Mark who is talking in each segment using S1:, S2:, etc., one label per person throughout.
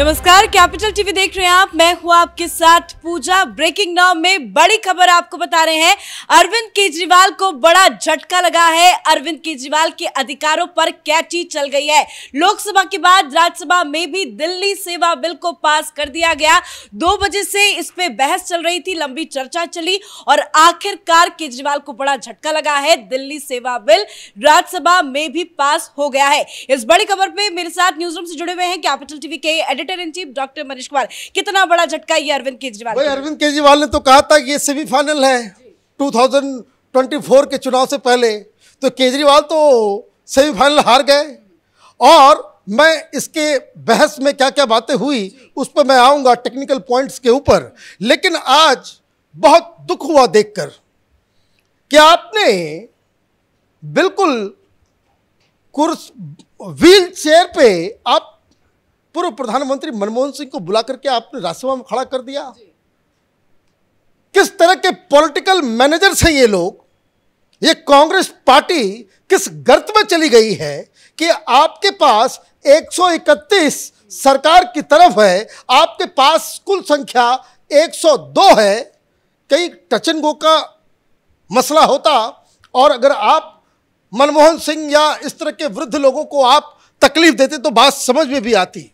S1: नमस्कार capital TV देख रहे हैं आप मैं हूं आपके साथ पूजा ब्रेकिंग नाउ में बड़ी खबर आपको बता रहे हैं अरविंद केजरीवाल को बड़ा झटका लगा है अरविंद केजरीवाल के अधिकारों पर कैची चल गई है लोकसभा के बाद राज्यसभा में भी दिल्ली सेवा बिल को पास कर दिया गया दो बजे से इस पे बहस चल रही थी लंबी चर्चा चली और आखिरकार केजरीवाल को बड़ा झटका लगा है दिल्ली सेवा बिल राज्यसभा में भी पास हो गया है इस बड़ी खबर पर मेरे साथ न्यूज रूम से जुड़े हुए हैं कैपिटल टीवी के editor editor in chief doctor Manish Kumar कितना बड़ा झटका ये अरविंद केजरीवाल अरविंद
S2: केजरीवाल ने तो कहा था ये सेमीफाइनल है टू के चुनाव से पहले तो केजरीवाल तो सेमीफाइनल हार गए और मैं इसके बहस में क्या क्या बातें हुई उस पर मैं आऊँगा टेक्निकल पॉइंट्स के ऊपर लेकिन आज बहुत दुख हुआ देखकर कि आपने बिल्कुल कुर्स व्हील चेयर पे आप पूर्व प्रधानमंत्री मनमोहन सिंह को बुला करके आपने राज्यसभा में खड़ा कर दिया किस तरह के पॉलिटिकल मैनेजर्स हैं ये लोग ये कांग्रेस पार्टी किस गर्त में चली गई है कि आपके पास 131 सरकार की तरफ है आपके पास कुल संख्या 102 है कई टच एंड गो का मसला होता और अगर आप मनमोहन सिंह या इस तरह के वृद्ध लोगों को आप तकलीफ देते तो बात समझ में भी आती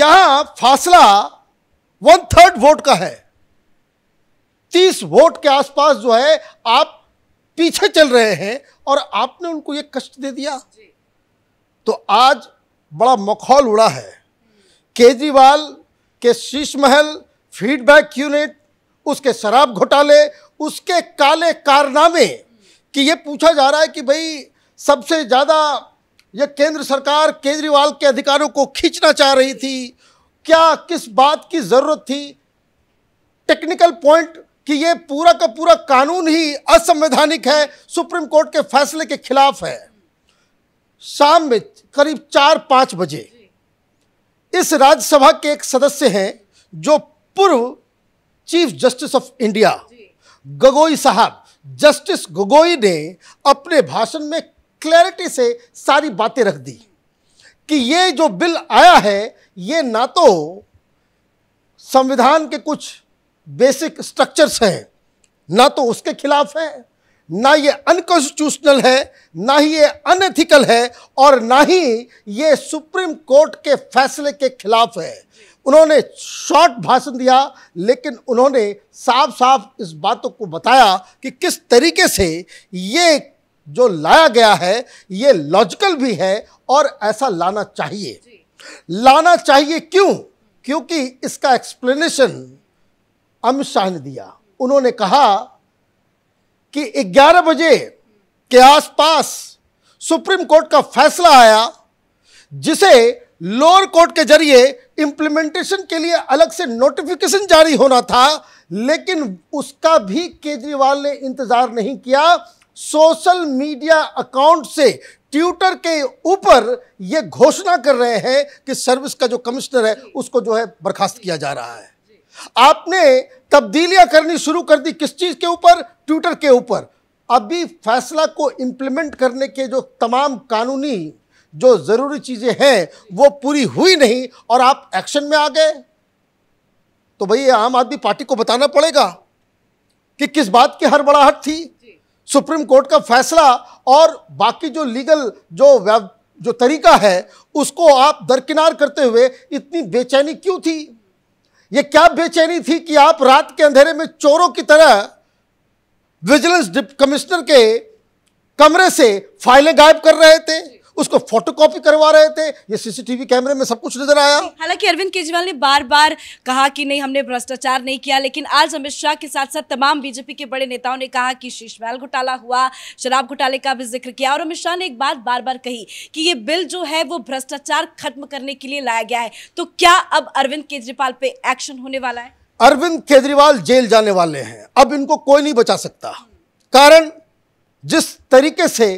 S2: यहां फासला वन थर्ड वोट का है तीस वोट के आसपास जो है आप पीछे चल रहे हैं और आपने उनको ये कष्ट दे दिया तो आज बड़ा मखौल उड़ा है केजरीवाल के शीश महल फीडबैक यूनिट उसके शराब घोटाले उसके काले कारनामे कि ये पूछा जा रहा है कि भाई सबसे ज़्यादा यह केंद्र सरकार केजरीवाल के अधिकारों को खींचना चाह रही थी क्या किस बात की ज़रूरत थी टेक्निकल पॉइंट कि यह पूरा का पूरा कानून ही असंवैधानिक है सुप्रीम कोर्ट के फैसले के खिलाफ है शाम में करीब चार पांच बजे इस राज्यसभा के एक सदस्य हैं जो पूर्व chief justice of India Gogoi साहब जस्टिस गोगोई ने अपने भाषण में क्लैरिटी से सारी बातें रख दी कि ये जो बिल आया है ये ना तो संविधान के कुछ बेसिक स्ट्रक्चर्स हैं ना तो उसके खिलाफ है ना ये अनकॉन्स्टिट्यूशनल है ना ही ये अनएथिकल है और ना ही ये सुप्रीम कोर्ट के फैसले के खिलाफ है उन्होंने शॉर्ट भाषण दिया लेकिन उन्होंने साफ साफ इस बातों को बताया कि किस तरीके से ये जो लाया गया है ये लॉजिकल भी है और ऐसा लाना चाहिए लाना चाहिए क्यों क्योंकि इसका एक्सप्लेनेशन अमित शाह ने दिया उन्होंने कहा कि 11 बजे के आसपास सुप्रीम कोर्ट का फैसला आया जिसे लोअर कोर्ट के जरिए इंप्लीमेंटेशन के लिए अलग से नोटिफिकेशन जारी होना था लेकिन उसका भी केजरीवाल ने इंतजार नहीं किया सोशल मीडिया अकाउंट से ट्विटर के ऊपर ये घोषणा कर रहे हैं कि सर्विस का जो कमिश्नर है उसको जो है बर्खास्त किया जा रहा है आपने तब्दीलियां करनी शुरू कर दी किस चीज़ के ऊपर ट्विटर के ऊपर अभी फैसला को इंप्लीमेंट करने के जो तमाम कानूनी जो ज़रूरी चीज़ें हैं वो पूरी हुई नहीं और आप एक्शन में आ गए तो भाई आम आदमी पार्टी को बताना पड़ेगा कि किस बात की हर बड़ाहट थी सुप्रीम कोर्ट का फैसला और बाकी जो लीगल जो जो तरीका है उसको आप दरकिनार करते हुए इतनी बेचैनी क्यों थी ये क्या बेचैनी थी कि आप रात के अंधेरे में चोरों की तरह विजिलेंस कमिश्नर के कमरे से फाइलें गायब कर रहे थे उसको फोटोकॉपी करवा रहे थे ये सीसीटीवी कैमरे में सब कुछ नजर आया
S1: हालांकि अरविंद केजरीवाल ने बार बार कहा कि नहीं हमने भ्रष्टाचार नहीं किया लेकिन आज अमित शाह के साथ साथ तमाम बीजेपी के बड़े नेताओं ने कहा कि शीशमहल घोटाला हुआ शराब घोटाले का भी जिक्र किया और अमित शाह ने एक बात बार बार कही कि ये बिल जो है वो भ्रष्टाचार खत्म करने के लिए लाया गया है तो क्या अब अरविंद केजरीवाल पे एक्शन होने वाला है
S2: अरविंद केजरीवाल जेल जाने वाले हैं अब इनको कोई नहीं बचा सकता कारण जिस तरीके से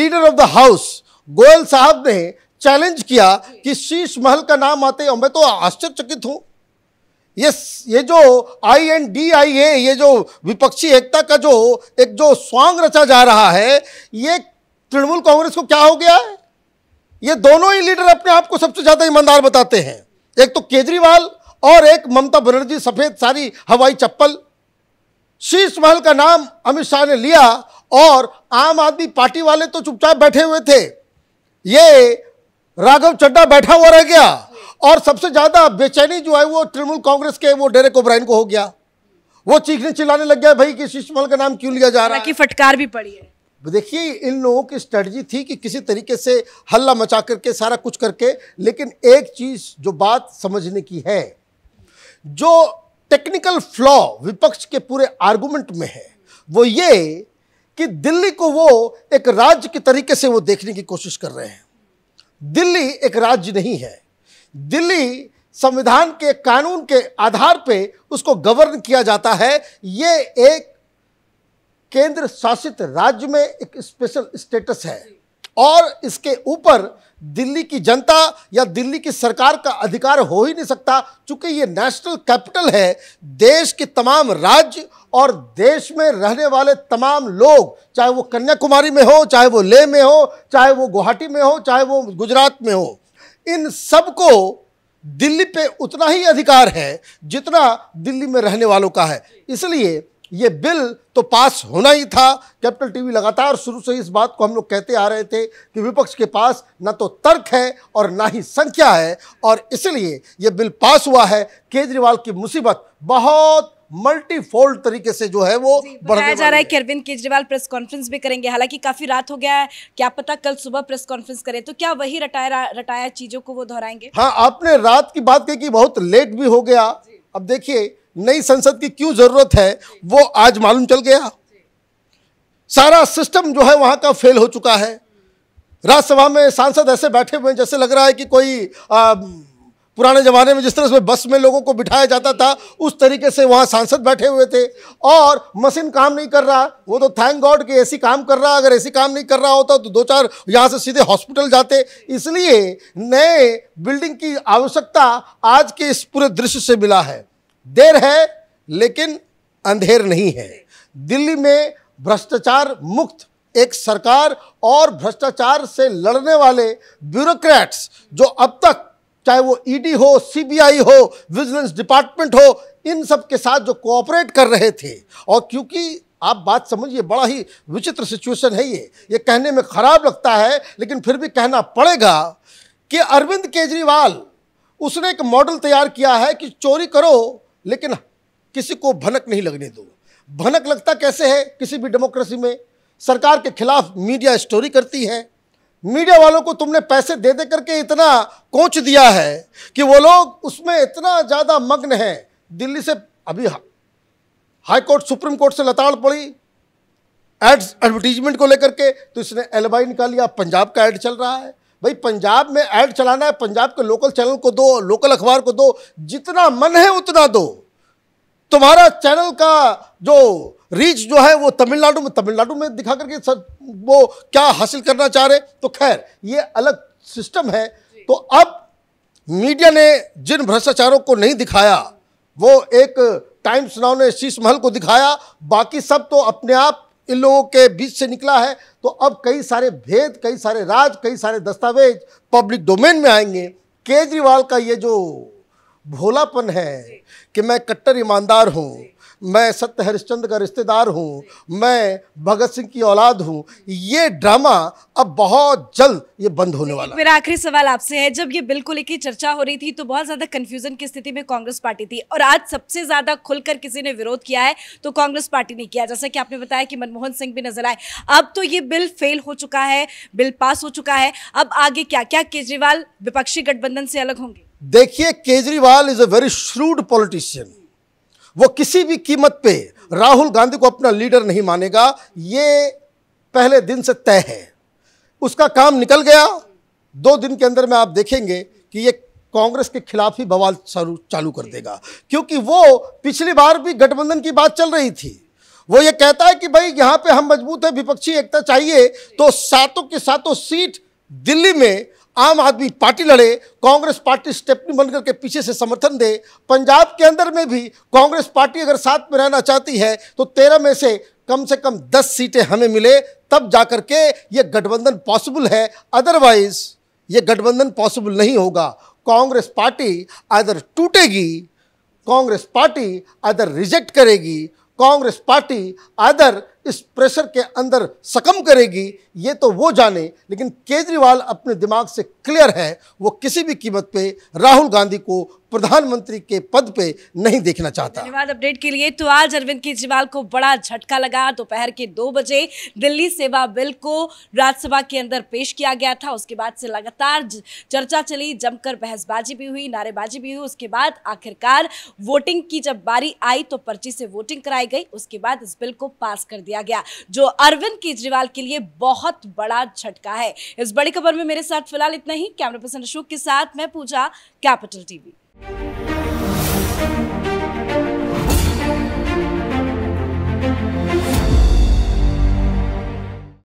S2: leader of the house Goyal साहब ने चैलेंज किया कि शीश महल का नाम आते और मैं तो आश्चर्यचकित हूं ये ये जो आई एन डी आई ए ये जो विपक्षी एकता का जो एक जो स्वांग रचा जा रहा है ये तृणमूल कांग्रेस को क्या हो गया है ये दोनों ही लीडर अपने आप को सबसे ज़्यादा ईमानदार बताते हैं एक तो केजरीवाल और एक ममता बनर्जी सफ़ेद सारी हवाई चप्पल शीश महल का नाम अमित शाह ने लिया और आम आदमी पार्टी वाले तो चुपचाप बैठे हुए थे ये राघव चड्डा बैठा हुआ रह गया और सबसे ज़्यादा बेचैनी जो है वो तृणमूल कांग्रेस के वो डेरे कोब्राइन को हो गया वो चीखने चिल्लाने लग गया भाई कि शिशमल का नाम क्यों लिया जा रहा है फटकार भी पड़ी है देखिए इन लोगों की स्ट्रेटजी थी कि किसी तरीके से हल्ला मचा करके सारा कुछ करके लेकिन एक चीज़ जो बात समझने की है जो टेक्निकल फ्लॉ विपक्ष के पूरे आर्गूमेंट में है वो ये कि दिल्ली को वो एक राज्य के तरीके से वो देखने की कोशिश कर रहे हैं दिल्ली एक राज्य नहीं है दिल्ली संविधान के कानून के आधार पे उसको गवर्न किया जाता है ये एक केंद्र शासित राज्य में एक स्पेशल स्टेटस है और इसके ऊपर दिल्ली की जनता या दिल्ली की सरकार का अधिकार हो ही नहीं सकता चूंकि ये नेशनल कैपिटल है देश के तमाम राज्य और देश में रहने वाले तमाम लोग चाहे वो कन्याकुमारी में हो चाहे वो लेह में हो चाहे वो गुवाहाटी में हो चाहे वो गुजरात में हो इन सबको दिल्ली पे उतना ही अधिकार है जितना दिल्ली में रहने वालों का है इसलिए ये बिल तो पास होना ही था कैपिटल टीवी लगातार शुरू से इस बात को हम लोग कहते आ रहे थे कि विपक्ष के पास ना तो तर्क है और ना ही संख्या है और इसलिए ये बिल पास हुआ है केजरीवाल की मुसीबत बहुत मल्टीफोल्ड तरीके से जो है वो बढ़ाया जा रहा है
S1: कि अरविंद केजरीवाल प्रेस कॉन्फ्रेंस भी करेंगे हालांकि काफी रात हो गया है क्या पता कल सुबह प्रेस कॉन्फ्रेंस करें तो क्या वही रटाया रटाया चीजों को वो दोहराएंगे हाँ
S2: आपने रात की बात कही कि बहुत लेट भी हो गया अब देखिए नई संसद की क्यों जरूरत है वो आज मालूम चल गया सारा सिस्टम जो है वहाँ का फेल हो चुका है राज्यसभा में सांसद ऐसे बैठे हुए हैं जैसे लग रहा है कि कोई आ, पुराने ज़माने में जिस तरह से बस में लोगों को बिठाया जाता था उस तरीके से वहाँ सांसद बैठे हुए थे और मशीन काम नहीं कर रहा वो तो थैंक गॉड कि ऐसी काम कर रहा अगर ऐसी काम नहीं कर रहा होता तो दो चार यहाँ से सीधे हॉस्पिटल जाते इसलिए नए बिल्डिंग की आवश्यकता आज के इस पूरे दृश्य से मिला है देर है लेकिन अंधेर नहीं है दिल्ली में भ्रष्टाचार मुक्त एक सरकार और भ्रष्टाचार से लड़ने वाले ब्यूरोक्रेट्स जो अब तक चाहे वो ईडी हो सीबीआई हो विजिलेंस डिपार्टमेंट हो इन सब के साथ जो कोऑपरेट कर रहे थे और क्योंकि आप बात समझिए बड़ा ही विचित्र सिचुएशन है ये ये कहने में ख़राब लगता है लेकिन फिर भी कहना पड़ेगा कि अरविंद केजरीवाल उसने एक मॉडल तैयार किया है कि चोरी करो लेकिन किसी को भनक नहीं लगने दो भनक लगता कैसे है किसी भी डेमोक्रेसी में सरकार के खिलाफ मीडिया स्टोरी करती है मीडिया वालों को तुमने पैसे दे दे करके इतना कोच दिया है कि वो लोग उसमें इतना ज़्यादा मग्न है दिल्ली से अभी हा, हाई कोर्ट सुप्रीम कोर्ट से लताड़ पड़ी एड्स एडवर्टीजमेंट को लेकर के तो इसने एलबाई निकाली लिया पंजाब का एड चल रहा है भाई पंजाब में ऐड चलाना है पंजाब के लोकल चैनल को दो लोकल अखबार को दो जितना मन है उतना दो तुम्हारा चैनल का जो रीच जो है वो तमिलनाडु में तमिलनाडु में दिखा करके सर वो क्या हासिल करना चाह रहे तो खैर ये अलग सिस्टम है तो अब मीडिया ने जिन भ्रष्टाचारों को नहीं दिखाया वो एक टाइम्स नाउ ने शीश महल को दिखाया बाकी सब तो अपने आप इन लोगों के बीच से निकला है तो अब कई सारे भेद कई सारे राज कई सारे दस्तावेज पब्लिक डोमेन में आएंगे केजरीवाल का ये जो भोलापन है कि मैं कट्टर ईमानदार हूँ मैं सत्य हरिश्चंद्र का रिश्तेदार हूँ मैं भगत सिंह की औलाद हूँ ये ड्रामा अब बहुत जल्द ये बंद होने वाला
S1: मेरा आखिरी सवाल आपसे है जब ये बिल को लेकर चर्चा हो रही थी तो बहुत ज्यादा कंफ्यूजन की स्थिति में कांग्रेस पार्टी थी और आज सबसे ज्यादा खुलकर किसी ने विरोध किया है तो कांग्रेस पार्टी ने किया जैसा कि आपने बताया कि मनमोहन सिंह भी नजर आए अब तो ये बिल फेल हो चुका है बिल पास हो चुका है अब आगे क्या क्या केजरीवाल विपक्षी गठबंधन से अलग होंगे
S2: देखिए Kejriwal is a very shrewd politician वो किसी भी कीमत पे राहुल गांधी को अपना लीडर नहीं मानेगा ये पहले दिन से तय है उसका काम निकल गया दो दिन के अंदर में आप देखेंगे कि ये कांग्रेस के खिलाफ ही बवाल चालू कर देगा क्योंकि वो पिछली बार भी गठबंधन की बात चल रही थी वो ये कहता है कि भाई यहाँ पे हम मजबूत है विपक्षी एकता चाहिए तो सातों के सातों सीट दिल्ली में आम आदमी पार्टी लड़े कांग्रेस पार्टी स्टेपनी बनकर के पीछे से समर्थन दे पंजाब के अंदर में भी कांग्रेस पार्टी अगर साथ में रहना चाहती है तो तेरह में से कम से कम दस सीटें हमें मिले तब जाकर के ये गठबंधन पॉसिबल है अदरवाइज ये गठबंधन पॉसिबल नहीं होगा कांग्रेस पार्टी अदर टूटेगी कांग्रेस पार्टी अदर रिजेक्ट करेगी कांग्रेस पार्टी अदर इस प्रेशर के अंदर सकम करेगी ये तो वो जाने लेकिन केजरीवाल अपने दिमाग से क्लियर है वो किसी भी कीमत पे राहुल गांधी को प्रधानमंत्री के पद पे नहीं देखना चाहता
S1: धन्यवाद अपडेट के लिए तो आज अरविंद केजरीवाल को बड़ा झटका लगा दोपहर के दो बजे दिल्ली सेवा बिल को राज्यसभा के अंदर पेश किया गया था उसके बाद से लगातार चर्चा चली जमकर बहसबाजी भी हुई नारेबाजी भी हुई उसके बाद आखिरकार वोटिंग की जब बारी आई तो पर्ची से वोटिंग कराई गई उसके बाद इस बिल को पास कर दिया दिया गया जो अरविंद केजरीवाल के लिए बहुत बड़ा झटका है इस बड़ी खबर में मेरे साथ फिलहाल इतना ही कैमरा पर्सन अशोक के साथ मैं पूजा कैपिटल टीवी